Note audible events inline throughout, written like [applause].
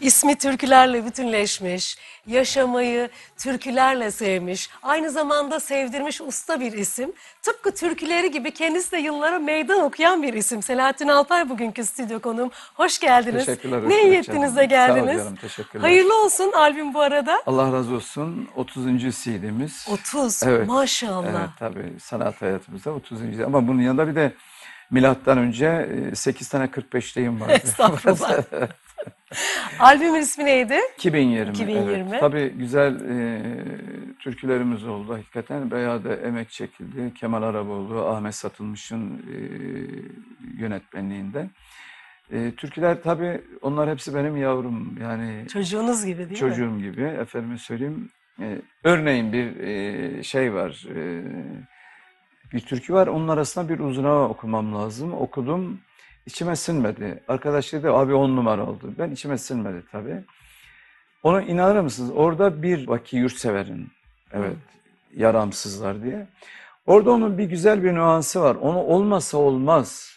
İsmi türkülerle bütünleşmiş, yaşamayı türkülerle sevmiş, aynı zamanda sevdirmiş usta bir isim. Tıpkı türküleri gibi kendisi de yıllara meydan okuyan bir isim. Selahattin Altay bugünkü stüdyo konuğum. Hoş geldiniz. Teşekkürler. Ne iyi ettiniz de geldiniz. Sağ ol canım, teşekkürler. Hayırlı olsun albüm bu arada. Allah razı olsun. 30. CD'miz. 30. Evet. Maşallah. Evet tabii sanat hayatımızda 30. ama bunun yanında bir de Milattan önce 8 e, tane 45'teyim vardı. [laughs] Estağfurullah. [laughs] Albümün ismi neydi? 2020. 2020. Evet. Tabii güzel e, türkülerimiz oldu hakikaten. Bayağı da emek çekildi. Kemal Araboğlu, Ahmet Satılmış'ın e, yönetmenliğinde. E, türküler tabii onlar hepsi benim yavrum. Yani Çocuğunuz gibi değil çocuğum mi? Çocuğum gibi. Efendime söyleyeyim. E, örneğin bir e, şey var. E, bir türkü var. Onun arasında bir uzun uzuna okumam lazım. Okudum. İçime sinmedi. Arkadaş dedi abi on numara oldu. Ben içime sinmedi tabii. Ona inanır mısınız? Orada bir vaki yurtseverin. Evet. Yaramsızlar diye. Orada onun bir güzel bir nüansı var. Onu olmasa olmaz.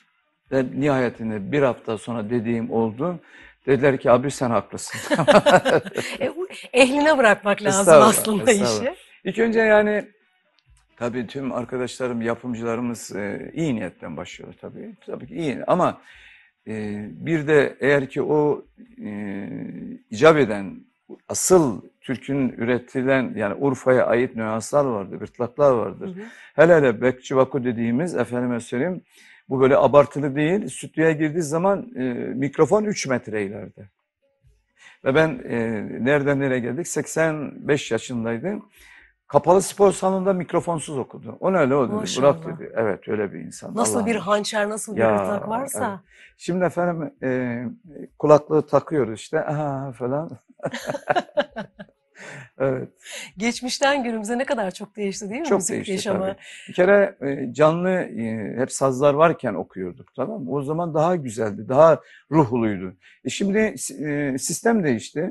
Ve nihayetinde bir hafta sonra dediğim oldu. Dediler ki abi sen haklısın. [laughs] E, ehline bırakmak lazım aslında işi. İlk önce yani Tabii tüm arkadaşlarım, yapımcılarımız e, iyi niyetten başlıyor tabii. Tabii ki iyi ama e, bir de eğer ki o e, icap eden asıl Türk'ün üretilen yani Urfa'ya ait nüanslar vardır, gırtlaklar vardır. Hı hı. Hele hele bekçi vaku dediğimiz efendime söyleyeyim bu böyle abartılı değil. Stüdyoya girdiği zaman e, mikrofon 3 metre ileride. Ve ben e, nereden nereye geldik? 85 yaşındaydım. Kapalı spor salonunda mikrofonsuz okudu. O ne öyle o dedi. Maşallah. Murat dedi. Evet öyle bir insan. Nasıl Allah bir hançer, nasıl bir ya, gırtlak varsa. Evet. Şimdi efendim e, kulaklığı takıyoruz işte. Aha falan. [laughs] evet. Geçmişten günümüze ne kadar çok değişti değil mi? Çok Müzik değişti yaşama. tabii. Bir kere e, canlı e, hep sazlar varken okuyorduk tamam mı? O zaman daha güzeldi, daha ruhluydu. E şimdi e, sistem değişti.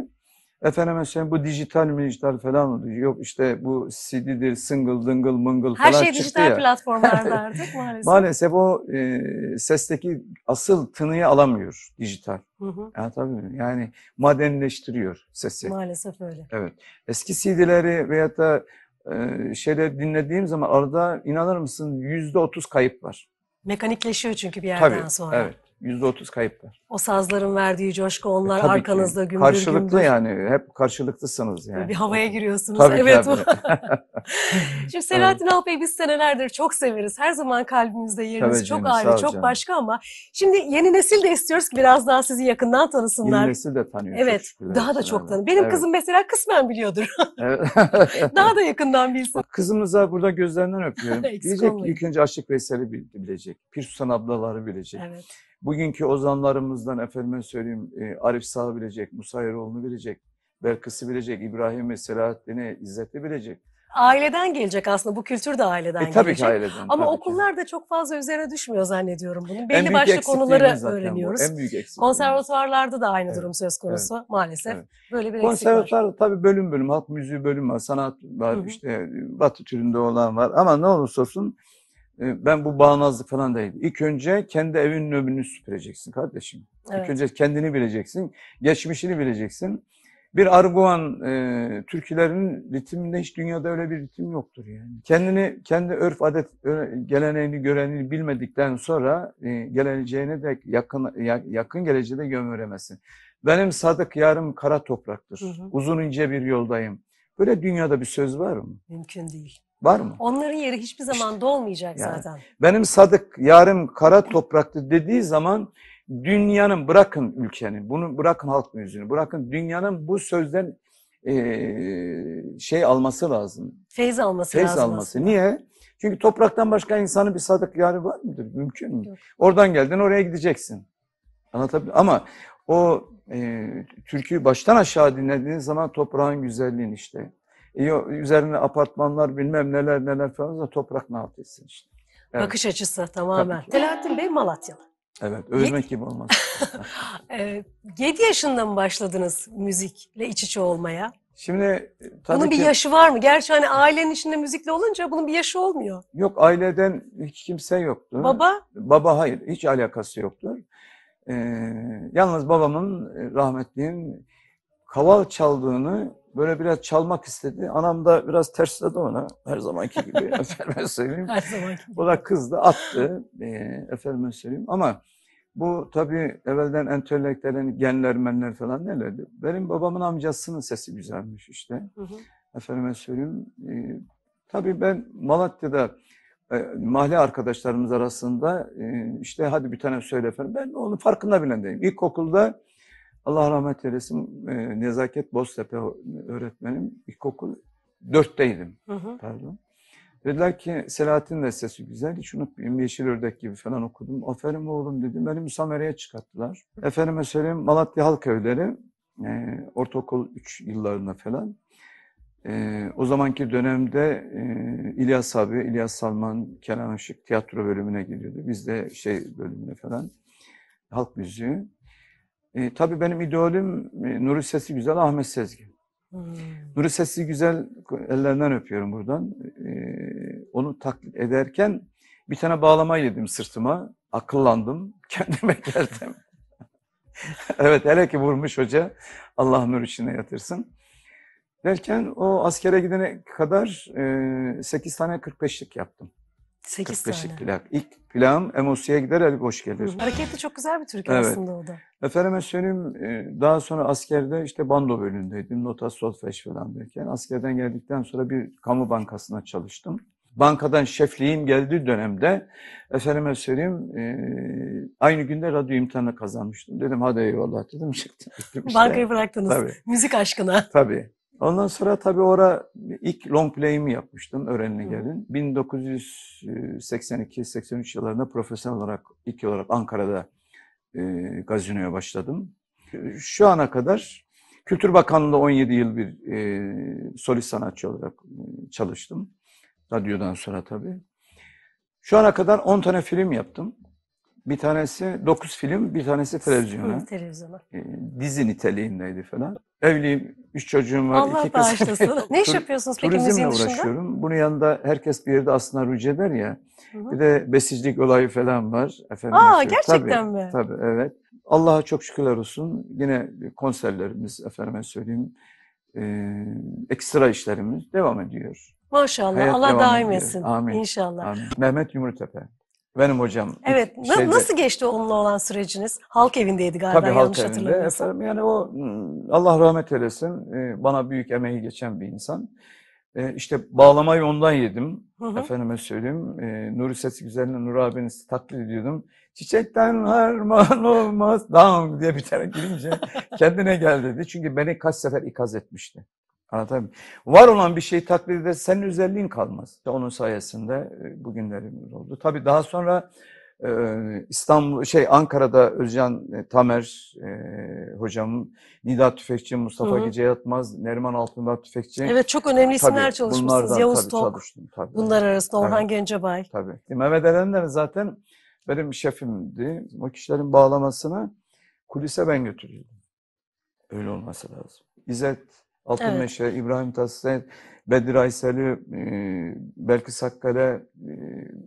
Efendim sen bu dijital dijital falan oldu. Yok işte bu CD'dir, single, dıngıl, mıngıl Her şey çıktı dijital platformlarda [laughs] artık maalesef. maalesef o e, sesteki asıl tınıyı alamıyor dijital. Hı hı. Yani, tabii, yani madenleştiriyor sesi. Maalesef öyle. Evet. Eski CD'leri veyahut da e, şeyleri dinlediğim zaman arada inanır mısın yüzde otuz kayıp var. Mekanikleşiyor çünkü bir yerden Tabii, sonra. Evet. %30 kayıp var. O sazların verdiği coşku onlar e, arkanızda ki. gümbür Karşılıklı gümbür. yani hep karşılıklısınız yani. bir havaya giriyorsunuz. Tabii evet. Tabii. [laughs] Şimdi Selahattin evet. Alpay'ı biz senelerdir çok severiz. Her zaman kalbimizde yeriniz tabii çok canım, ayrı, çok canım. başka ama şimdi yeni nesil de istiyoruz ki biraz daha sizi yakından tanısınlar. Yeni nesil de tanıyor. Evet. Daha da çok tanıyor. Benim evet. kızım mesela kısmen biliyordur. [laughs] Evet. [laughs] daha da yakından bilsin. Kızımıza burada gözlerinden öpüyorum. Diyecek ilk önce Aşık Veysel'i bilecek. Pir Susan ablaları bilecek. Evet. Bugünkü ozanlarımızdan efendime söyleyeyim e, Arif Sağ'ı bilecek, Musa Eroğlu'nu bilecek, Belkıs'ı bilecek, İbrahim'i, Selahattin'i, İzzet'i bilecek. Aileden gelecek aslında bu kültür de aileden e, tabii gelecek. Ki aileden, Ama tabii okullar ki. da çok fazla üzerine düşmüyor zannediyorum bunun. Belli başlı konuları öğreniyoruz. Bu. En büyük eksikliğimiz. Konservatuvarlarda da aynı evet. durum söz konusu evet. maalesef. Evet. Böyle bir Konservatuvar var. tabii bölüm bölüm halk müziği bölüm var, sanat var, Hı-hı. işte e, batı türünde olan var. Ama ne olursa olsun ee, ben bu bağnazlık falan değil. İlk önce kendi evinin ömrünü süpüreceksin kardeşim. Evet. İlk önce kendini bileceksin, geçmişini bileceksin. Bir arguan e, türkülerin ritiminde hiç dünyada öyle bir ritim yoktur yani. Kendini, kendi örf adet, geleneğini, görenini bilmedikten sonra e, geleceğine de yakın yakın geleceğe de yön Benim sadık yarım kara topraktır. Hı hı. Uzun ince bir yoldayım. Böyle dünyada bir söz var mı? Mümkün değil. Var mı? Onların yeri hiçbir zaman dolmayacak yani, zaten. Benim sadık yarım kara topraktı dediği zaman dünyanın bırakın ülkenin, bunu bırakın halk müziğini, bırakın dünyanın bu sözden e, şey alması lazım. Feyz alması Feyz lazım. alması. Niye? Çünkü topraktan başka insanın bir sadık yarı var mıdır? Mümkün mü? Yok. Oradan geldin oraya gideceksin. Anlatabiliyor Ama o e, türküyü baştan aşağı dinlediğiniz zaman toprağın güzelliğini işte İyi, üzerine apartmanlar bilmem neler neler falan da toprak ne yapıyorsun işte. Evet. Bakış açısı tamamen. Tabii. Bey Malatyalı. Evet, övmek gibi olmaz. [laughs] e, ee, 7 yaşında mı başladınız müzikle iç içe olmaya? Şimdi e, tabii Bunun bir yaşı var mı? Gerçi hani ailenin içinde müzikle olunca bunun bir yaşı olmuyor. Yok, aileden hiç kimse yoktu. Baba? Baba hayır, hiç alakası yoktu. Ee, yalnız babamın e, rahmetliğin kaval çaldığını böyle biraz çalmak istedi. Anam da biraz tersledi ona. Her zamanki gibi [laughs] Efendim, söyleyeyim. Her zamanki gibi. O da kızdı, attı. E, efendime söyleyeyim. Ama bu tabii evvelden entelektüelin genler, menler falan nelerdi. Benim babamın amcasının sesi güzelmiş işte. Hı hı. Efendime söyleyeyim. E, tabii ben Malatya'da e, mahalle arkadaşlarımız arasında e, işte hadi bir tane söyle efendim. Ben onun farkında bile değilim. İlkokulda Allah rahmet eylesin e, Nezaket Boztepe öğretmenim ilkokul dörtteydim. Hı hı. Pardon. Dediler ki Selahattin de sesi güzel hiç unutmayayım Yeşil Ördek gibi falan okudum. Aferin oğlum dedim. Beni müsamereye çıkarttılar. Hı. Efendime söyleyeyim Malatya Halk Evleri e, ortaokul 3 yıllarında falan. E, o zamanki dönemde e, İlyas abi, İlyas Salman, Kenan Işık tiyatro bölümüne gidiyordu. Biz de şey bölümüne falan halk müziği. E, tabii benim idolüm e, Nuri Sesi Güzel Ahmet Sezgin. Hmm. Nuri Sesi Güzel ellerinden öpüyorum buradan. E, onu taklit ederken bir tane bağlama yedim sırtıma. Akıllandım. [laughs] Kendime geldim. [laughs] evet hele ki vurmuş hoca. Allah nur içine yatırsın. Derken o askere gidene kadar e, 8 tane 45'lik yaptım. 8 tane. plak. İlk plağım Emosi'ye gider el boş gelir. Hı, hareketli çok güzel bir türkü evet. aslında o da. Efendime söyleyeyim e, daha sonra askerde işte bando bölümündeydim. Nota solfej falan derken askerden geldikten sonra bir kamu bankasına çalıştım. Bankadan şefliğim geldiği dönemde efendime söyleyeyim e, aynı günde radyo imtihanı kazanmıştım. Dedim hadi eyvallah dedim [laughs] çıktım. Işte. Bankayı bıraktınız Tabii. müzik aşkına. Tabii. Ondan sonra tabii ora ilk long play'imi yapmıştım öğrenine gelin. 1982-83 yıllarında profesyonel olarak ilk olarak Ankara'da e, gazinoya başladım. Şu ana kadar Kültür Bakanlığı'nda 17 yıl bir e, solist sanatçı olarak e, çalıştım. Radyodan sonra tabii. Şu ana kadar 10 tane film yaptım. Bir tanesi dokuz film, bir tanesi televizyona. televizyona. E, ee, dizi niteliğindeydi falan. Evliyim, üç çocuğum var. Allah iki bağışlasın. ne iş [laughs] yapıyorsunuz peki Turizmle uğraşıyorum. Dışında? Bunun yanında herkes bir yerde aslında rüce ya. Hı-hı. Bir de besicilik olayı falan var. Efendim, Aa şey. gerçekten tabii, mi? Tabii evet. Allah'a çok şükürler olsun. Yine konserlerimiz efendime söyleyeyim. E, ekstra işlerimiz devam ediyor. Maşallah. Hayat Allah daim etsin. Amin. İnşallah. Amin. Mehmet Yumurtepe. Benim hocam. Evet. Şeyde, nasıl geçti onunla olan süreciniz? Halk evindeydi galiba tabii halk evinde. Efendim, yani o hmm, Allah rahmet eylesin e, bana büyük emeği geçen bir insan. E, işte bağlamayı ondan yedim. Hı hı. Efendime söyleyeyim. E, Nuri Ses Güzel'in Nur abini taklit ediyordum. Çiçekten harman olmaz dam diye bir tane girince [laughs] kendine gel dedi. Çünkü beni kaç sefer ikaz etmişti. Anlatabiliyor Var olan bir şeyi taklit eder, senin özelliğin kalmaz. Onun sayesinde e, bugünlerimiz oldu. Tabii daha sonra e, İstanbul, şey Ankara'da Özcan e, Tamer e, hocam, Nida Tüfekçi, Mustafa hı hı. Gece Yatmaz, Nerman Altında Tüfekçi. Evet çok önemli isimler tabii, çalışmışsınız. Yavuz tabii, Tok. tabii. Bunlar arasında Orhan evet. Gencebay. Tabii. Mehmet Erenler zaten benim şefimdi. O kişilerin bağlamasını kulise ben götürüyordum. Öyle olması lazım. İzzet Altın evet. İbrahim Tatlıses, Bedir Aysel'i, e, belki Sakkal'e e,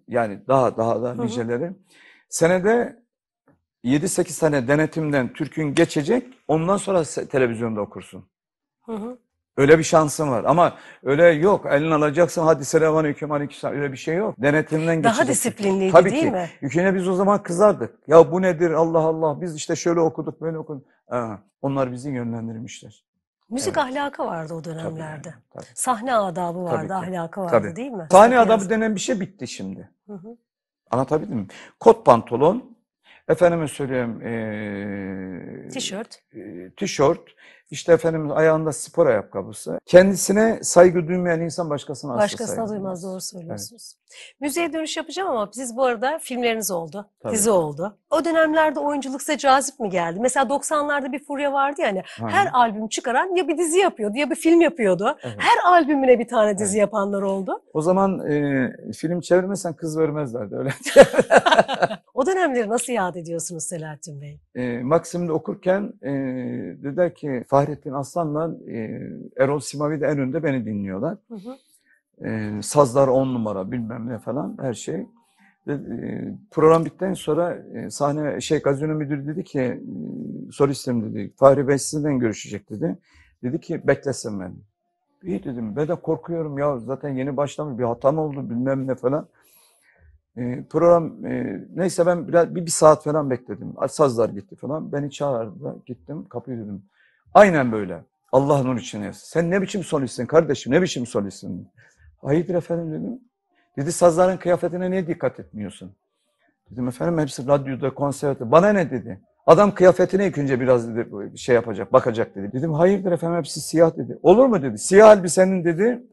yani daha daha da niceleri. Hı hı. Senede 7-8 tane denetimden Türk'ün geçecek ondan sonra televizyonda okursun. Hı hı. Öyle bir şansın var ama öyle yok elini alacaksın hadi selamun aleyküm aleyküm öyle bir şey yok. Denetimden geçecek. Daha disiplinliydi Tabii değil ki. mi? Yüküne biz o zaman kızardık. Ya bu nedir Allah Allah biz işte şöyle okuduk böyle okuduk. Ee, onlar bizi yönlendirmişler. Müzik evet. ahlakı vardı o dönemlerde. Tabii, tabii. Sahne adabı vardı, tabii, ahlakı vardı tabii. değil mi? Sahne Çok adabı denen bir şey bitti şimdi. Hı hı. Anlatabildim mi? Kot pantolon, efendime söyleyeyim... E, tişört. E, tişört, işte efendim ayağında spor ayakkabısı. Kendisine saygı duymayan insan başkasına asla Başkasına saygı duymaz doğru söylüyorsunuz. Evet. Müziğe dönüş yapacağım ama siz bu arada filmleriniz oldu, Tabii. dizi oldu. O dönemlerde oyunculuk size cazip mi geldi? Mesela 90'larda bir furya vardı ya hani ha. her albüm çıkaran ya bir dizi yapıyordu ya bir film yapıyordu. Evet. Her albümüne bir tane dizi evet. yapanlar oldu. O zaman e, film çevirmesen kız vermezlerdi öyle. [laughs] o dönemleri nasıl yad ediyorsunuz Selahattin Bey? E, Maksim'de okurken e, dediler ki Fatih Fahrettin Aslan'la e, Erol Simavi de en önde beni dinliyorlar. Hı hı. E, sazlar on numara bilmem ne falan her şey. E, program bittikten sonra e, sahne şey gazino müdürü dedi ki e, istedim dedi Fahri Bey sizinle görüşecek dedi. Dedi ki beklesin ben. İyi dedim ben de korkuyorum ya zaten yeni başlamış bir hata mı oldu bilmem ne falan. E, program e, neyse ben biraz bir, bir saat falan bekledim. Sazlar gitti falan. Beni çağırdı. Gittim kapıyı dedim. Aynen böyle. Allah'ın onun için yaz. Sen ne biçim solistsin kardeşim ne biçim solistsin? Hayırdır efendim dedim. Dedi sazların kıyafetine niye dikkat etmiyorsun? Dedim efendim hepsi radyoda, konserde. Bana ne dedi? Adam kıyafetine ilk önce biraz dedi, şey yapacak, bakacak dedi. Dedim hayırdır efendim hepsi siyah dedi. Olur mu dedi. Siyah elbisenin dedi.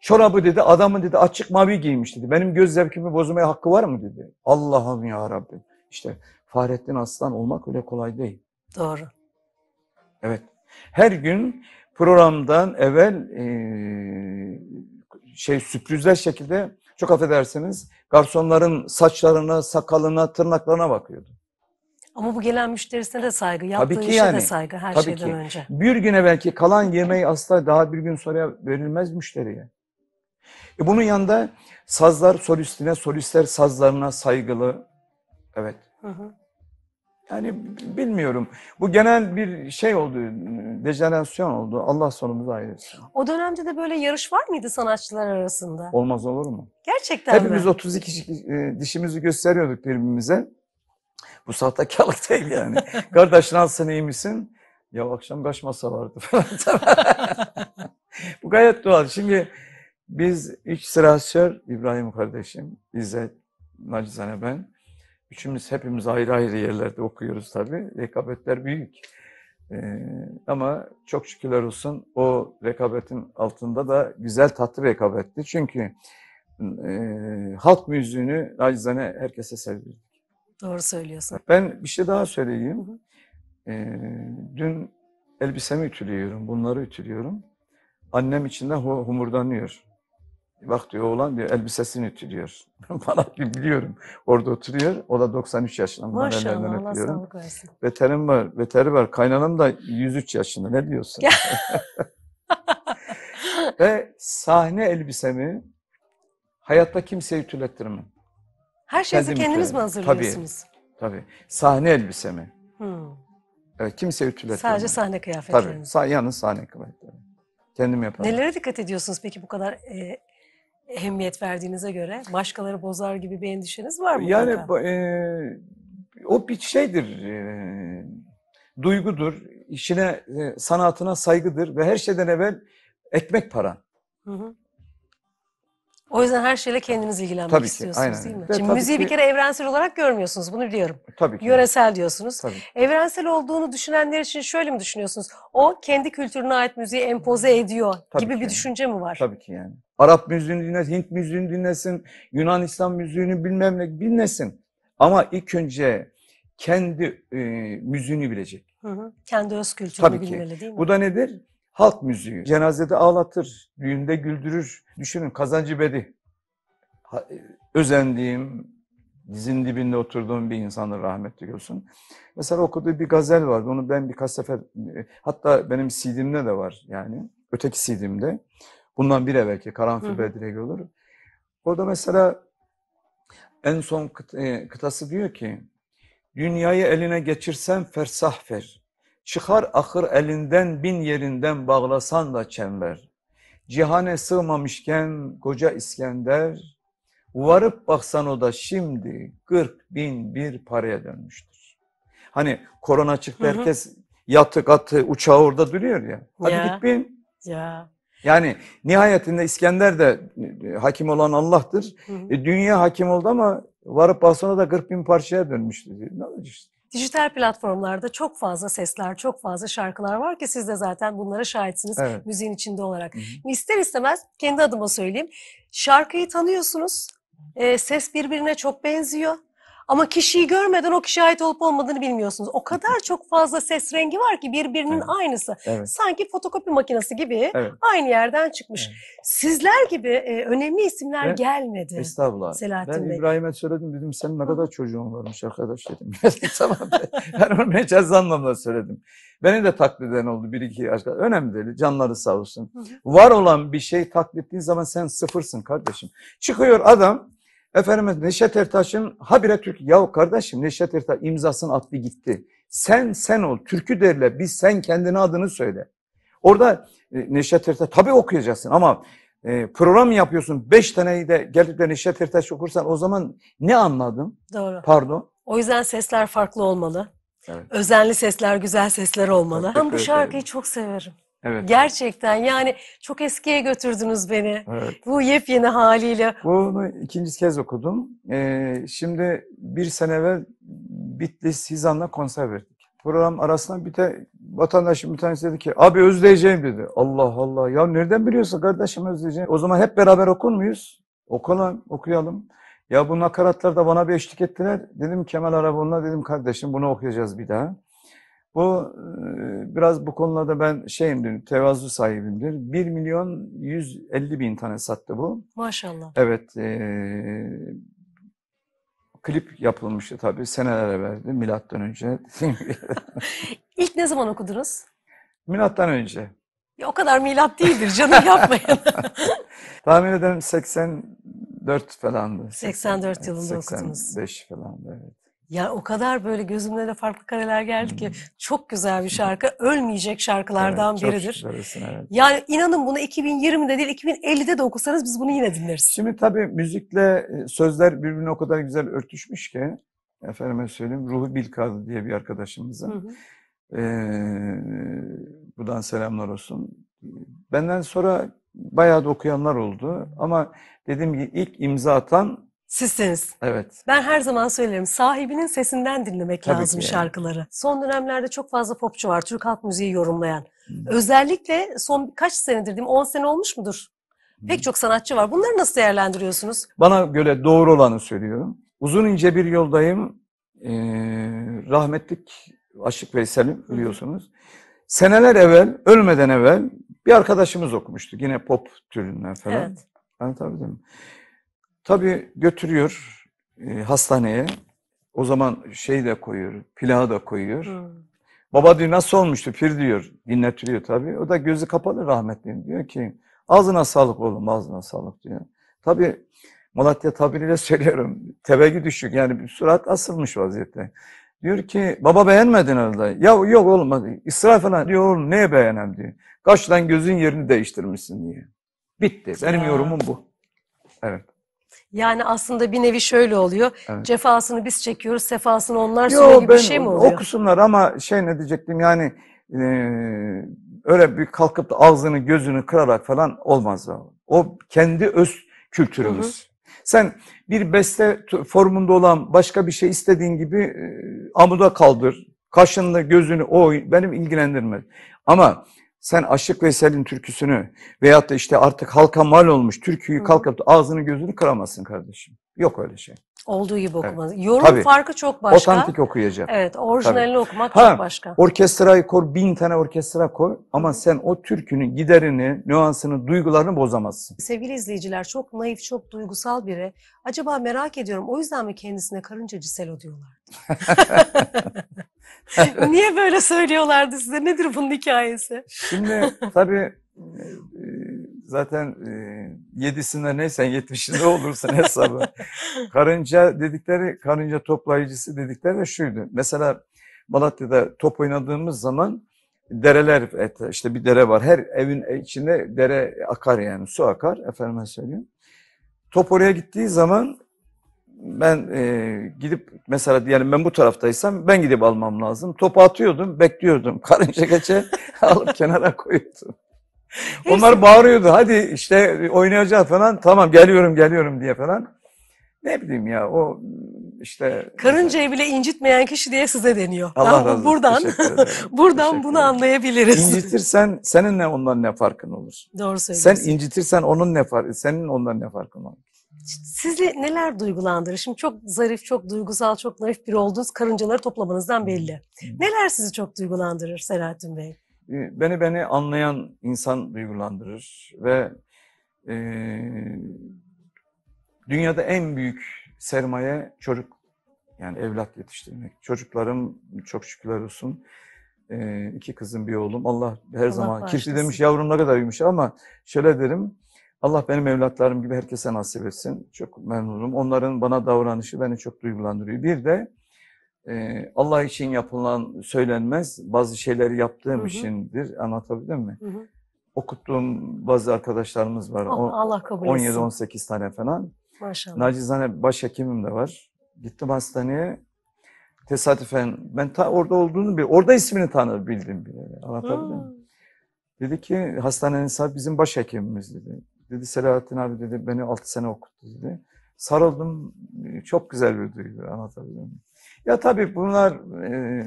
Çorabı dedi adamın dedi açık mavi giymiş dedi. Benim göz zevkimi bozmaya hakkı var mı dedi. Allah'ım ya Rabbi. İşte Fahrettin Aslan olmak öyle kolay değil. Doğru. Evet. Her gün programdan evvel e, şey sürprizler şekilde çok affedersiniz garsonların saçlarına, sakalına, tırnaklarına bakıyordu. Ama bu gelen müşterisine de saygı, yaptığı Tabii ki işe yani. de saygı her Tabii şeyden ki. önce. Bir güne belki kalan yemeği asla daha bir gün sonra verilmez müşteriye. E bunun yanında sazlar solistine, solistler sazlarına saygılı. Evet. Hı hı. Yani bilmiyorum. Bu genel bir şey oldu, dejenerasyon oldu. Allah sonumuzu ayırsın. O dönemde de böyle yarış var mıydı sanatçılar arasında? Olmaz olur mu? Gerçekten Hepimiz mi? 32 e, dişimizi gösteriyorduk birbirimize. Bu sahtekarlık değil yani. [laughs] Kardeş nasılsın, iyi misin? Ya akşam kaç masa vardı falan. [laughs] Bu gayet doğal. Şimdi biz üç sırasör İbrahim kardeşim, İzzet, Nacizane ben. Üçümüz hepimiz ayrı ayrı yerlerde okuyoruz tabii. Rekabetler büyük. Ee, ama çok şükürler olsun o rekabetin altında da güzel tatlı rekabetti. Çünkü e, halk müziğini acizane herkese sevdirdik. Doğru söylüyorsun. Ben bir şey daha söyleyeyim. Ee, dün elbisemi ütülüyorum, bunları ütülüyorum. Annem içinde humurdanıyor. Bak diyor oğlan diyor elbisesini ütülüyor. [laughs] Falan biliyorum. Orada oturuyor. O da 93 yaşında. Maşallah Allah öpüyorum. sağlık versin. Veterim var, veteri var. Kaynanam da 103 yaşında. Ne diyorsun? [laughs] [laughs] Ve sahne elbisemi hayatta kimseye ütülettirmem. Her şeyi Kendim kendiniz ütülerim. mi hazırlıyorsunuz? Tabii. Sahne elbisemi. Hmm. Evet, kimseye ütülettirmem. Sadece sahne kıyafetleri. Tabii. Sa yalnız sahne kıyafetleri. Kendim yaparım. Nelere dikkat ediyorsunuz peki bu kadar e, ehemmiyet verdiğinize göre başkaları bozar gibi bir endişeniz var mı? Yani e, o bir şeydir, e, duygudur, işine, e, sanatına saygıdır ve her şeyden evvel ekmek paran. Hı hı. O yüzden her şeyle kendiniz ilgilenmek tabii ki, istiyorsunuz aynen. değil mi? Ve Şimdi müziği ki, bir kere evrensel olarak görmüyorsunuz bunu biliyorum. Tabii ki. Yöresel diyorsunuz. Tabii. Evrensel olduğunu düşünenler için şöyle mi düşünüyorsunuz? O kendi kültürüne ait müziği empoze ediyor tabii gibi ki. bir düşünce mi var? Tabii ki yani. Arap müziğini dinlesin, Hint müziğini dinlesin, Yunanistan müziğini bilmem ne dinlesin. Ama ilk önce kendi e, müziğini bilecek. Hı hı. Kendi öz kültürünü Tabii bilmeli ki. değil mi? Bu da nedir? Halk müziği. Cenazede ağlatır, düğünde güldürür. Düşünün Kazancı Bedi. E, özendiğim, dizin dibinde oturduğum bir insanı rahmetli görsün. Mesela okuduğu bir gazel vardı. Onu ben birkaç sefer, e, hatta benim CD'mde de var yani. Öteki CD'mde. Bundan bir evvelki Karanfil Bedri'ye olur. Orada mesela en son e, kıtası diyor ki Dünyayı eline geçirsen fersah ver. Çıkar ahır elinden bin yerinden bağlasan da çember. Cihane sığmamışken koca İskender, varıp baksan o da şimdi 40 bin bir paraya dönmüştür. Hani korona çıktı herkes yatı katı uçağı orada duruyor ya. Hadi ya. git bin. Ya. Yani nihayetinde İskender de e, hakim olan Allah'tır. Hı hı. E, dünya hakim oldu ama varıp basına da 40 bin parçaya dönmüştü. Ne işte? Dijital platformlarda çok fazla sesler, çok fazla şarkılar var ki siz de zaten bunlara şahitsiniz evet. müziğin içinde olarak. Hı hı. İster istemez kendi adıma söyleyeyim. Şarkıyı tanıyorsunuz, e, ses birbirine çok benziyor. Ama kişiyi görmeden o kişiye ait olup olmadığını bilmiyorsunuz. O kadar çok fazla ses rengi var ki birbirinin evet. aynısı. Evet. Sanki fotokopi makinesi gibi evet. aynı yerden çıkmış. Evet. Sizler gibi e, önemli isimler evet. gelmedi. Estağfurullah. Selahattin ben Bey. İbrahim'e söyledim dedim senin ne kadar çocuğun varmış arkadaş dedim. [laughs] tamam. [laughs] ben onu mecazi anlamda söyledim. Beni de taklit eden oldu bir iki arkadaş. Önemli değil. Canları sağ olsun. Var olan bir şey taklit ettiğin zaman sen sıfırsın kardeşim. Çıkıyor adam Efendimiz Neşet Ertaş'ın habire Türk. Yahu kardeşim Neşet Ertaş imzasını attı gitti. Sen sen ol. Türkü derle biz sen kendine adını söyle. Orada e, Neşet Ertaş tabii okuyacaksın ama e, program yapıyorsun. Beş taneyi de gelip de Neşet Ertaş okursan o zaman ne anladım? Doğru. Pardon. O yüzden sesler farklı olmalı. Evet. Özenli sesler, güzel sesler olmalı. Ben bu şarkıyı çok severim. Evet. Gerçekten yani çok eskiye götürdünüz beni. Evet. Bu yepyeni haliyle. Bunu ikinci kez okudum. Ee, şimdi bir sene ve Bitlis Hizan'la konser verdik. Program arasında bir de vatandaşım bir tanesi dedi ki abi özleyeceğim dedi. Allah Allah ya nereden biliyorsun kardeşim özleyeceğim. O zaman hep beraber okur muyuz? Okalım, okuyalım. Ya bu nakaratlar da bana bir eşlik ettiler. Dedim Kemal Araboğlu'na dedim kardeşim bunu okuyacağız bir daha. Bu biraz bu konularda ben şeyimdir, tevazu sahibimdir. 1 milyon 150 bin tane sattı bu. Maşallah. Evet. E, klip yapılmıştı tabii. Seneler evveldi, milattan önce. [laughs] İlk ne zaman okudunuz? Milattan önce. Ya o kadar milat değildir canım yapmayın. [laughs] Tahmin ederim 84 falandı. 84, 84 yılında 85 okudunuz. 85 falandı evet. Ya o kadar böyle de farklı kareler geldi ki hmm. çok güzel bir şarkı. Ölmeyecek şarkılardan evet, biridir. Öylesin, evet. Yani inanın bunu 2020'de değil 2050'de de okusanız biz bunu yine dinleriz. Şimdi tabii müzikle e, sözler birbirine o kadar güzel örtüşmüş ki efendime söyleyeyim Ruhu Bilkadı diye bir arkadaşımızın. Hı e, buradan selamlar olsun. Benden sonra bayağı da okuyanlar oldu ama dediğim gibi ilk imza atan Sizsiniz. Evet. Ben her zaman söylerim sahibinin sesinden dinlemek Tabii lazım yani. şarkıları. Son dönemlerde çok fazla popçu var Türk halk müziği yorumlayan. Hmm. Özellikle son kaç senedir diyeyim 10 sene olmuş mudur? Hmm. Pek çok sanatçı var. Bunları nasıl değerlendiriyorsunuz? Bana göre doğru olanı söylüyorum. Uzun ince bir yoldayım. Ee, rahmetlik Aşık Veysel'im biliyorsunuz. Seneler evvel, ölmeden evvel bir arkadaşımız okumuştu. Yine pop türünden falan. Evet. Tabii mi? Tabii götürüyor e, hastaneye. O zaman şey de koyuyor, plağı da koyuyor. Hmm. Baba diyor nasıl olmuştu pir diyor, dinletiliyor tabii. O da gözü kapalı rahmetli diyor ki ağzına sağlık oğlum ağzına sağlık diyor. Tabii Malatya tabiriyle [laughs] söylüyorum tebegi düşük yani bir surat asılmış vaziyette. Diyor ki baba beğenmedin herhalde. Ya yok olmadı. İsraf falan diyor oğlum neye beğenem diyor. Kaç gözün yerini değiştirmişsin diye. Bitti. Benim ya. yorumum bu. Evet. Yani aslında bir nevi şöyle oluyor. Evet. Cefasını biz çekiyoruz, sefasını onlar Yo, gibi ben, bir şey mi oluyor? O kısımlar ama şey ne diyecektim yani e, öyle bir kalkıp da ağzını gözünü kırarak falan olmaz. O kendi öz kültürümüz. Hı hı. Sen bir beste formunda olan başka bir şey istediğin gibi e, amuda kaldır. Kaşınla gözünü o benim ilgilendirmez. Ama sen Aşık selin türküsünü veyahut da işte artık halka mal olmuş türküyü kalkıp da ağzını gözünü kıramazsın kardeşim. Yok öyle şey. Olduğu gibi okumaz. Yorum Tabii. farkı çok başka. Otantik okuyacak. Evet, orijinalini Tabii. okumak ha, çok başka. Orkestrayı kor, bin tane orkestra koy ama sen o türkünün giderini, nüansını, duygularını bozamazsın. Sevgili izleyiciler çok naif, çok duygusal biri. Acaba merak ediyorum o yüzden mi kendisine karınca Ciselo diyorlar? [laughs] [laughs] Niye böyle söylüyorlardı size? Nedir bunun hikayesi? Şimdi tabii e, e, zaten e, yedisinde neysen yetmişinde olursun hesabı. [laughs] karınca dedikleri, karınca toplayıcısı dedikleri de şuydu. Mesela Malatya'da top oynadığımız zaman dereler, işte bir dere var. Her evin içinde dere akar yani su akar. Efendime söyleyeyim. Top oraya gittiği zaman ben e, gidip mesela diyelim ben bu taraftaysam ben gidip almam lazım. Topu atıyordum, bekliyordum. [laughs] Karınca geçe alıp kenara koyuyordum. Onlar bağırıyordu. Hadi işte oynayacağız falan. Tamam geliyorum geliyorum diye falan. Ne bileyim ya o işte karıncayı bile incitmeyen kişi diye size deniyor. Allah ben razı buradan [laughs] buradan bunu anlayabiliriz. İncitirsen seninle ondan ne farkın olur? Doğru söylüyorsun. Sen incitirsen onun ne farkı senin ondan ne farkın olur? Sizle neler duygulandırır? Şimdi çok zarif, çok duygusal, çok naif biri olduğunuz karıncaları toplamanızdan hmm. belli. Hmm. Neler sizi çok duygulandırır Selahattin Bey? Ee, beni beni anlayan insan duygulandırır ve e, dünyada en büyük sermaye çocuk. Yani evlat yetiştirmek. Çocuklarım çok şükürler olsun. E, iki kızım bir oğlum. Allah her Allah zaman. Kimse demiş yavrum ne kadar büyümüş ama şöyle derim Allah benim evlatlarım gibi herkese nasip etsin. Çok memnunum. Onların bana davranışı beni çok duygulandırıyor. Bir de e, Allah için yapılan söylenmez bazı şeyleri yaptığım hı hı. içindir. Anlatabildim mi? Hı hı. Okuttuğum bazı arkadaşlarımız var. Allah, kabul 17, etsin. 17-18 tane falan. Maşallah. Nacizane başhekimim de var. Gittim hastaneye. Tesadüfen ben ta orada olduğunu bir orada ismini tanır bildim bile. Anlatabildim mi? Dedi ki hastanenin sahibi bizim başhekimimiz dedi. Dedi Selahattin abi dedi beni 6 sene okuttu dedi. Sarıldım. Çok güzel bir duygu anlatabiliyor Ya tabii bunlar e,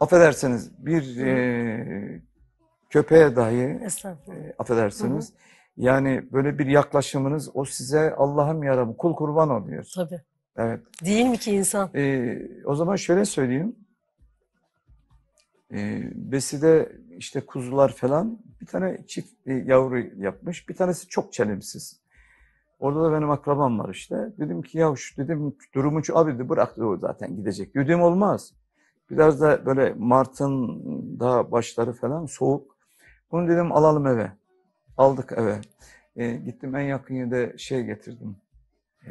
affedersiniz bir e, köpeğe dahi e, affedersiniz. Hı hı. Yani böyle bir yaklaşımınız o size Allah'ım yarabbim kul kurban oluyor. Tabii. Evet. Değil mi ki insan? E, o zaman şöyle söyleyeyim. E, beside işte kuzular falan bir tane çift e, yavru yapmış. Bir tanesi çok çelimsiz. Orada da benim akrabam var işte. Dedim ki ya dedim durumu şu abi de bıraktı o zaten gidecek. Dedim olmaz. Biraz da böyle Mart'ın daha başları falan soğuk. Bunu dedim alalım eve. Aldık eve. E, gittim en yakın yerde şey getirdim. E,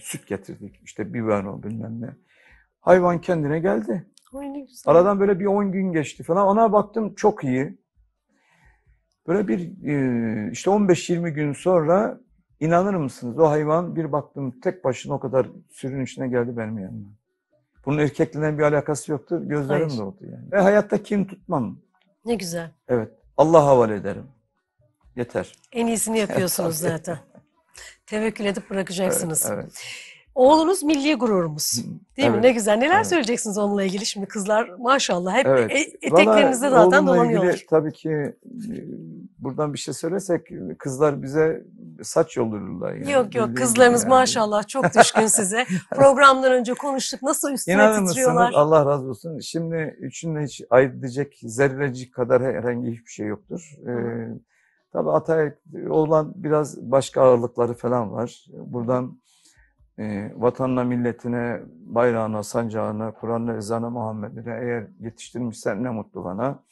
süt getirdik. İşte biberon bilmem ne. Hayvan kendine geldi. Ay ne güzel. Aradan böyle bir 10 gün geçti falan. Ona baktım çok iyi. Böyle bir e, işte 15-20 gün sonra inanır mısınız o hayvan bir baktım tek başına o kadar sürün içine geldi benim yanıma. Bunun erkekliğine bir alakası yoktu. Gözlerim Hayır. doldu yani. Ve hayatta kim tutmam. Ne güzel. Evet. Allah'a havale ederim. Yeter. En iyisini yapıyorsunuz [laughs] zaten. Tevekkül edip bırakacaksınız. Evet, evet. Oğlunuz milli gururumuz. Değil evet. mi? Ne güzel. Neler evet. söyleyeceksiniz onunla ilgili şimdi kızlar maşallah hep evet. E, eteklerinizde zaten dolanıyorlar. Ilgili, tabii ki e, buradan bir şey söylesek kızlar bize saç yollururlar. Yani. Yok yok kızlarınız yani. maşallah çok düşkün size. [laughs] Programdan önce konuştuk nasıl üstüne İnanır titriyorlar. Mısınız? Allah razı olsun. Şimdi üçünün hiç ayırt edecek zerrecik kadar herhangi hiçbir şey yoktur. Ee, Tabii Atay oğlan biraz başka ağırlıkları falan var. Buradan e, vatanına, milletine, bayrağına, sancağına, Kur'an'a, ezana, Muhammed'ine eğer yetiştirmişsen ne mutlu bana.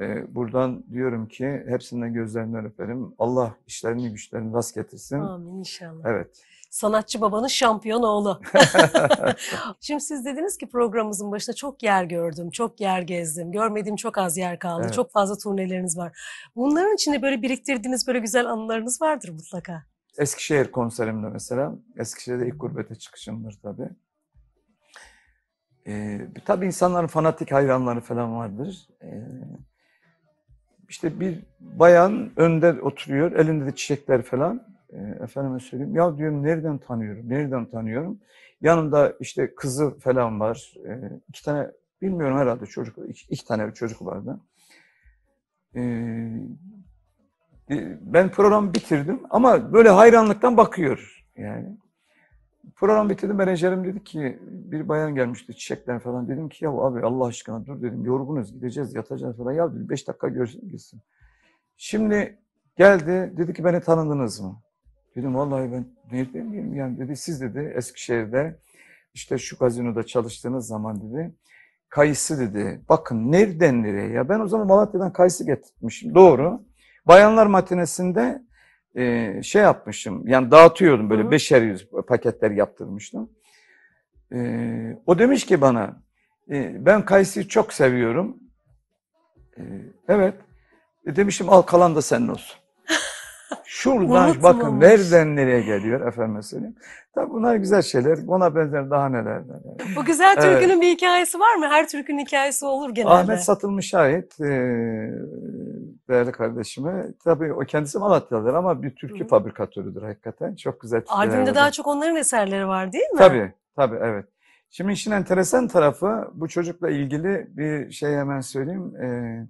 E, buradan diyorum ki hepsinden gözlerinden öperim. Allah işlerini güçlerini rast getirsin. Amin inşallah. Evet. Sanatçı babanın şampiyon oğlu. [laughs] [laughs] Şimdi siz dediniz ki programımızın başında çok yer gördüm, çok yer gezdim, görmediğim çok az yer kaldı, evet. çok fazla turneleriniz var. Bunların içinde böyle biriktirdiğiniz böyle güzel anılarınız vardır mutlaka. Eskişehir konserimde mesela. Eskişehir'de ilk gurbete çıkışımdır tabii. Ee, tabii insanların fanatik hayranları falan vardır. Ee, işte bir bayan önde oturuyor, elinde de çiçekler falan. Ee, efendime söyleyeyim, ya diyorum nereden tanıyorum, nereden tanıyorum? Yanında işte kızı falan var. Ee, iki tane, bilmiyorum herhalde çocuk, iki, iki tane bir çocuk vardı. Ee, e, ben program bitirdim ama böyle hayranlıktan bakıyor yani. Program bitirdim menajerim dedi ki bir bayan gelmişti çiçekler falan dedim ki ya abi Allah aşkına dur dedim yorgunuz gideceğiz yatacağız falan ya dedi 5 dakika görsün gitsin. Şimdi geldi dedi ki beni tanıdınız mı? Dedim vallahi ben nerede miyim yani dedi siz dedi Eskişehir'de işte şu gazinoda çalıştığınız zaman dedi kayısı dedi bakın nereden nereye ya ben o zaman Malatya'dan kayısı getirmişim doğru. Bayanlar matinesinde e, şey yapmışım. Yani dağıtıyordum böyle Hı. beşer yüz paketler yaptırmıştım. E, o demiş ki bana e, ben Kayseri çok seviyorum. E, evet. E, demişim al kalan da senin olsun. [laughs] Şuradan bakın nereden nereye geliyor efendim senin. Tabii bunlar güzel şeyler. buna benzer daha neler. neler. Bu güzel türkünün evet. bir hikayesi var mı? Her türkünün hikayesi olur genelde. Ahmet Satılmış Şahit e, değerli kardeşime. Tabii o kendisi Malatyalıdır ama bir türkü Hı. fabrikatörüdür hakikaten. Çok güzel türküler. Albümde daha çok onların eserleri var değil mi? Tabii, tabii evet. Şimdi işin enteresan tarafı bu çocukla ilgili bir şey hemen söyleyeyim. Ee,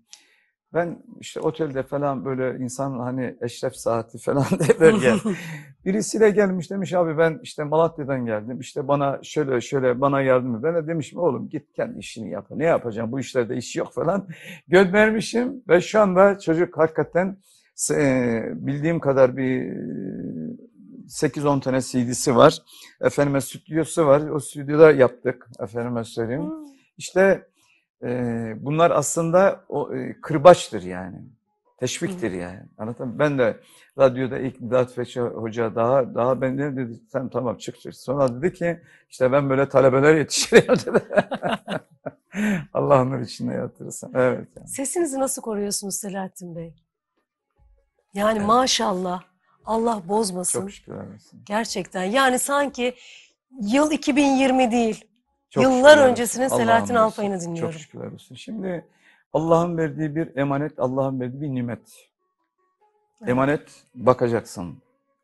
ben işte otelde falan böyle insan hani eşref saati falan [laughs] derler ya. [laughs] Birisiyle gelmiş demiş abi ben işte Malatya'dan geldim. İşte bana şöyle şöyle bana yardım et. Ben de demişim oğlum git kendi işini yap. Ne yapacağım bu işlerde iş yok falan. Göndermişim ve şu anda çocuk hakikaten e, bildiğim kadar bir 8-10 e, tane CD'si var. Efendime stüdyosu var. O stüdyoda yaptık efendime söyleyeyim. Hmm. İşte e, bunlar aslında o, e, kırbaçtır yani. Teşviktir yani. Anlatayım Ben de radyoda ilk Vedat Feşe Hoca daha daha ben ne dedi? Sen tamam çık çık. Sonra dedi ki işte ben böyle talebeler yetiştiriyorum [laughs] dedi. Allah nur içinde yatırırsın. Evet. Yani. Sesinizi nasıl koruyorsunuz Selahattin Bey? Yani evet. maşallah. Allah bozmasın. Çok şükür olsun. Gerçekten. Yani sanki yıl 2020 değil. Çok Yıllar öncesinin Selahattin Alpay'ını dinliyorum. Çok şükürler olsun. Şimdi Allah'ın verdiği bir emanet, Allah'ın verdiği bir nimet. Evet. Emanet bakacaksın.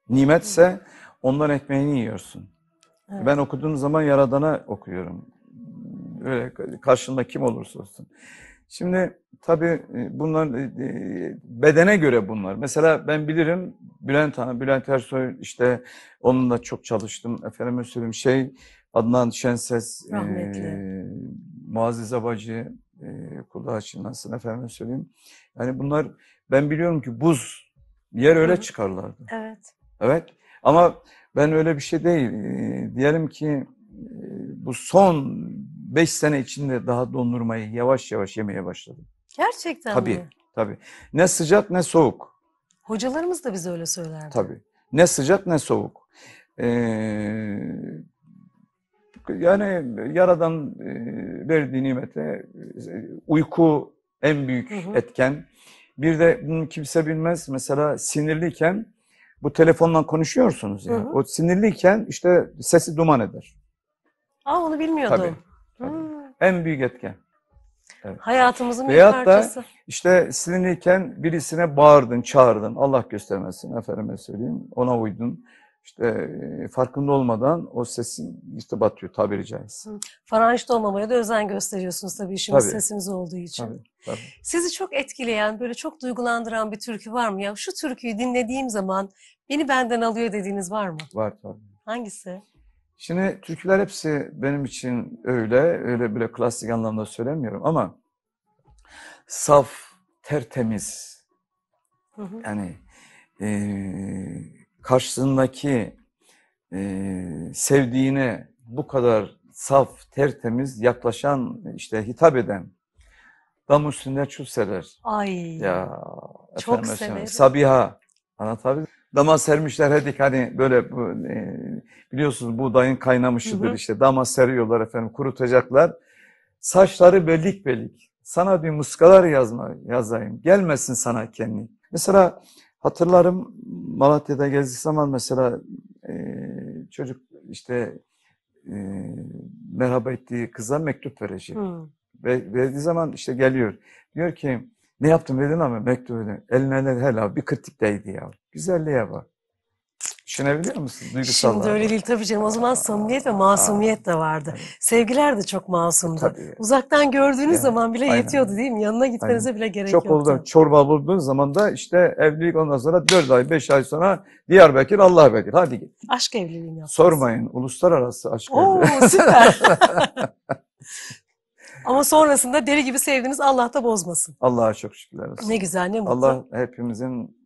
Nimetse ondan ekmeğini yiyorsun. Evet. Ben okuduğum zaman Yaradan'a okuyorum. Öyle karşında kim olursa olsun. Şimdi tabii e, bunlar e, e, bedene göre bunlar. Mesela ben bilirim Bülent Hanım, Bülent Ersoy işte onunla çok çalıştım. Efendime söyleyeyim şey Adnan Şenses, Rahmetli. e, Muazzez Abacı, e, kulağı çınlasın efendim söyleyeyim. Yani bunlar ben biliyorum ki buz yer öyle çıkarlardı. Evet. Evet ama ben öyle bir şey değil. E, diyelim ki e, bu son beş sene içinde daha dondurmayı yavaş yavaş yemeye başladım. Gerçekten tabii, mi? Tabii. Ne sıcak ne soğuk. Hocalarımız da bize öyle söylerdi. Tabii. Ne sıcak ne soğuk. Ee, yani yaradan e, verdiği nimete e, uyku en büyük hı hı. etken. Bir de kimse bilmez mesela sinirliyken bu telefonla konuşuyorsunuz ya. Hı hı. O sinirliyken işte sesi duman eder. Aa onu bilmiyordum. Tabii. tabii. En büyük etken. Evet. Hayatımızın bir parçası. da işte sinirliyken birisine bağırdın, çağırdın. Allah göstermesin efendime söyleyeyim. Ona uydun işte farkında olmadan o sesin işte batıyor tabiri caizse. Faranjit olmamaya da özen gösteriyorsunuz tabii işimiz tabii. sesimiz olduğu için. Tabii, tabii. Sizi çok etkileyen, böyle çok duygulandıran bir türkü var mı? Ya şu türküyü dinlediğim zaman beni benden alıyor dediğiniz var mı? Var tabii. Hangisi? Şimdi türküler hepsi benim için öyle, öyle bile klasik anlamda söylemiyorum ama saf, tertemiz. Hı hı. Yani e, karşısındaki e, sevdiğine bu kadar saf, tertemiz yaklaşan, işte hitap eden dam üstünde çut serer. Ay. Ya, çok severim. Sabiha. Anlatabilir Dama sermişler hedik hani böyle e, biliyorsunuz buğdayın kaynamışıdır hı hı. işte dama seriyorlar efendim kurutacaklar. Saçları belik belik. Sana bir muskalar yazma, yazayım. Gelmesin sana kendi. Mesela Hatırlarım Malatya'da gezdiği zaman mesela e, çocuk işte e, merhaba ettiği kıza mektup verecek. Hmm. Ve verdiği zaman işte geliyor. Diyor ki ne yaptım dedin ama mektubu eline helal bir kritik değdi ya. Güzelliğe bak. Düşünebiliyor musun duygusal Şimdi öyle değil tabii canım. O zaman samimiyet ve masumiyet de vardı. Sevgiler de çok masumdu. Tabii. Uzaktan gördüğünüz Evet, zaman bile aynen. yetiyordu değil mi? Yanına gitmenize bile gerek Çok yoktu. oldu. Çorba bulduğun zaman da işte evlilik ondan sonra 4 ay 5 ay sonra Diyarbakır Allah Bekir hadi git. Aşk evliliğini yaptınız. Sormayın uluslararası aşk Oo evliliği. süper. [laughs] Ama sonrasında deli gibi sevdiniz Allah da bozmasın. Allah'a çok şükürler olsun. Ne güzel ne mutlu. Allah hepimizin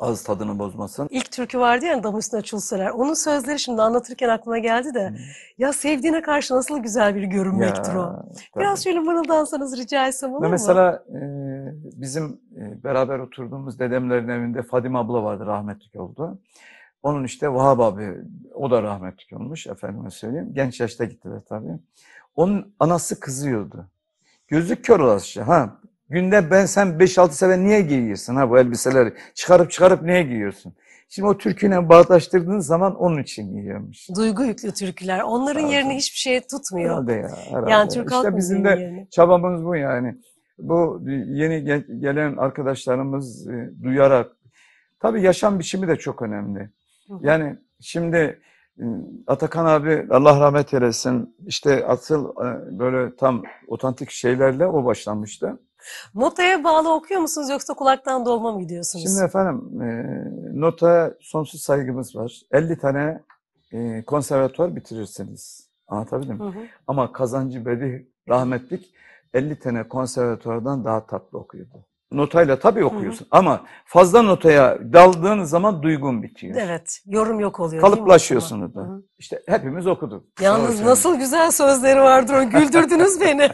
ağız tadını bozmasın. İlk türkü vardı ya dam üstüne çul Onun sözleri şimdi anlatırken aklıma geldi de. Hmm. Ya sevdiğine karşı nasıl güzel bir görünmektir ya, o. Tabii. Biraz şöyle mırıldansanız rica etsem olur mu? Mesela e, bizim e, beraber oturduğumuz dedemlerin evinde Fadime abla vardı rahmetli oldu. Onun işte Vahab abi o da rahmetli olmuş efendime söyleyeyim. Genç yaşta gittiler tabii. Onun anası kızıyordu. Gözü kör olası. Şey. Ha Günde ben sen 5-6 sefer niye giyiyorsun ha bu elbiseleri? Çıkarıp çıkarıp niye giyiyorsun? Şimdi o türküyle bağdaştırdığın zaman onun için giyiyormuş. Duygu yüklü türküler. Onların herhalde. yerini hiçbir şeye tutmuyor. Herhalde ya. Herhalde. Yani Türk işte bizim de yerini. çabamız bu yani. Bu yeni gelen arkadaşlarımız e, duyarak. Tabii yaşam biçimi de çok önemli. Yani şimdi e, Atakan abi Allah rahmet eylesin işte asıl e, böyle tam otantik şeylerle o başlamıştı. Notaya bağlı okuyor musunuz yoksa kulaktan dolma mı gidiyorsunuz? Şimdi efendim e, nota sonsuz saygımız var. 50 tane e, konservatuvar bitirirsiniz. Anlatabildim mi? Ama Kazancı Bedi rahmetlik 50 tane konservatuvardan daha tatlı okuyordu notayla tabii okuyorsun. Hı hı. Ama fazla notaya daldığın zaman duygun bitiyor. Evet. Yorum yok oluyor. Kalıplaşıyorsunuz da. İşte hepimiz okuduk. Yalnız nasıl güzel sözleri vardır o. Güldürdünüz [laughs] beni.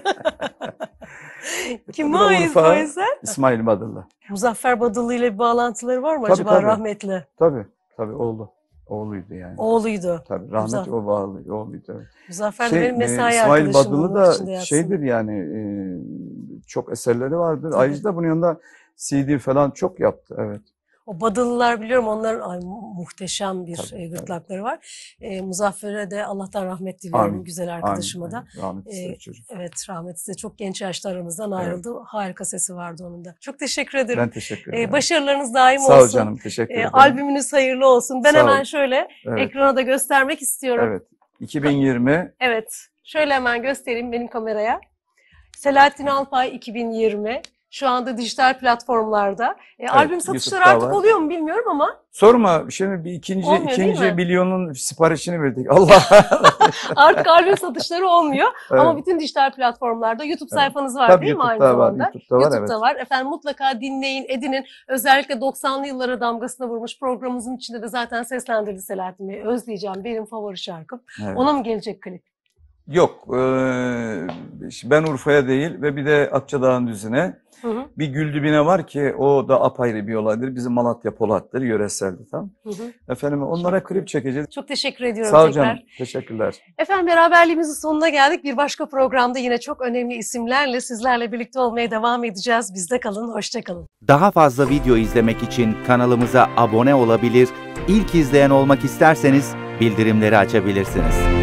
Kim o Ezer? İsmail Badıllı. Muzaffer Badıllı ile bir bağlantıları var mı tabii, acaba tabii. rahmetli? Tabii. Tabii oldu. Oğluydu yani. Oğluydu. Tabii rahmetli o bağlı oğluydu. Evet. Muzaffer şey, benim e, mesai e, İsmail Badılı da şeydir yani e, çok eserleri vardır. Tabii. Ayrıca bunun yanında CD falan çok yaptı. Evet. O Badılılar biliyorum onların ay, muhteşem bir tabii, e, gırtlakları tabii. var. E, Muzaffer'e de Allah'tan rahmet diliyorum amin, güzel arkadaşıma amin, da. Amin. Rahmet e, çocuk. Evet rahmet size çok genç yaşta aramızdan evet. ayrıldı. Harika sesi vardı onun da. Çok teşekkür ederim. Ben teşekkür e, ederim. E, başarılarınız daim Sağ olsun. Sağ ol canım teşekkür e, ederim. E, albümünüz hayırlı olsun. Ben Sağ hemen ol. şöyle evet. ekrana da göstermek istiyorum. Evet 2020. Evet şöyle hemen göstereyim benim kameraya. Selahattin Alpay 2020 şu anda dijital platformlarda. E, evet, albüm satışları YouTube'da artık var. oluyor mu bilmiyorum ama. Sorma şimdi bir ikinci olmuyor, ikinci milyonun siparişini verdik. Allah. [laughs] artık albüm satışları olmuyor [laughs] evet. ama bütün dijital platformlarda YouTube evet. sayfanız var Tabii değil YouTube'da mi aynı var, zamanda? YouTube'da var. YouTube'da evet. var. Efendim mutlaka dinleyin, edinin. Özellikle 90'lı yıllara damgasını vurmuş programımızın içinde de zaten seslendirdi Selahattin Bey. Özleyeceğim benim favori şarkım. Evet. Ona mı gelecek klip? Yok. ben Urfa'ya değil ve bir de Akçadağ'ın düzine Hı hı. Bir Güldübine var ki o da apayrı bir olaydır. Bizim Malatya Polat'tır, yöreseldi tam. Hı hı. Efendim onlara klip çekeceğiz. Çok teşekkür ediyorum Sağ tekrar. Canım, teşekkürler. Efendim beraberliğimizin sonuna geldik. Bir başka programda yine çok önemli isimlerle sizlerle birlikte olmaya devam edeceğiz. Bizde kalın, hoşçakalın Daha fazla video izlemek için kanalımıza abone olabilir, İlk izleyen olmak isterseniz bildirimleri açabilirsiniz.